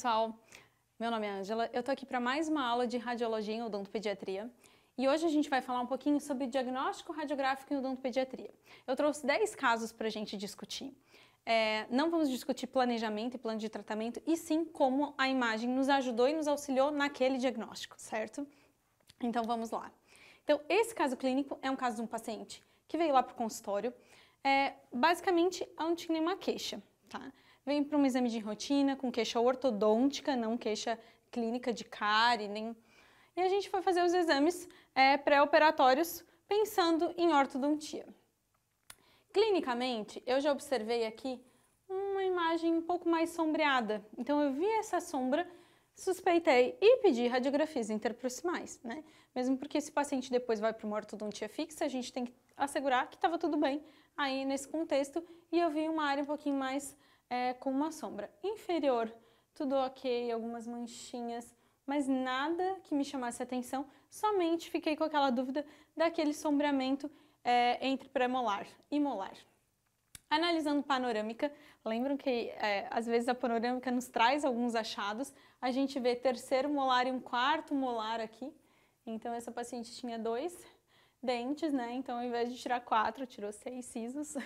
pessoal, meu nome é Angela, eu estou aqui para mais uma aula de Radiologia em Odontopediatria e hoje a gente vai falar um pouquinho sobre diagnóstico radiográfico em odontopediatria. Eu trouxe 10 casos para a gente discutir. É, não vamos discutir planejamento e plano de tratamento, e sim como a imagem nos ajudou e nos auxiliou naquele diagnóstico, certo? Então vamos lá. Então, esse caso clínico é um caso de um paciente que veio lá para o consultório. É, basicamente, não tinha nenhuma queixa, tá? Vem para um exame de rotina com queixa ortodôntica, não queixa clínica de cárie, nem... E a gente foi fazer os exames é, pré-operatórios pensando em ortodontia. Clinicamente, eu já observei aqui uma imagem um pouco mais sombreada. Então eu vi essa sombra, suspeitei e pedi radiografias interproximais, né? Mesmo porque esse paciente depois vai para uma ortodontia fixa, a gente tem que assegurar que estava tudo bem aí nesse contexto e eu vi uma área um pouquinho mais é, com uma sombra inferior. Tudo ok, algumas manchinhas, mas nada que me chamasse atenção. Somente fiquei com aquela dúvida daquele sombreamento é, entre pré-molar e molar. Analisando panorâmica, lembram que é, às vezes a panorâmica nos traz alguns achados. A gente vê terceiro molar e um quarto molar aqui. Então essa paciente tinha dois dentes, né? Então ao invés de tirar quatro, tirou seis sisos.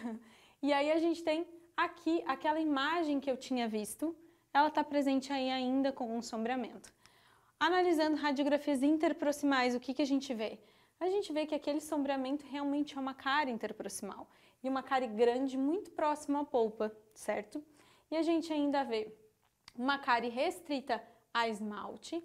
E aí a gente tem aqui aquela imagem que eu tinha visto, ela está presente aí ainda com um sombreamento. Analisando radiografias interproximais, o que, que a gente vê? A gente vê que aquele sombreamento realmente é uma cara interproximal e uma cara grande muito próxima à polpa, certo? E a gente ainda vê uma cara restrita a esmalte,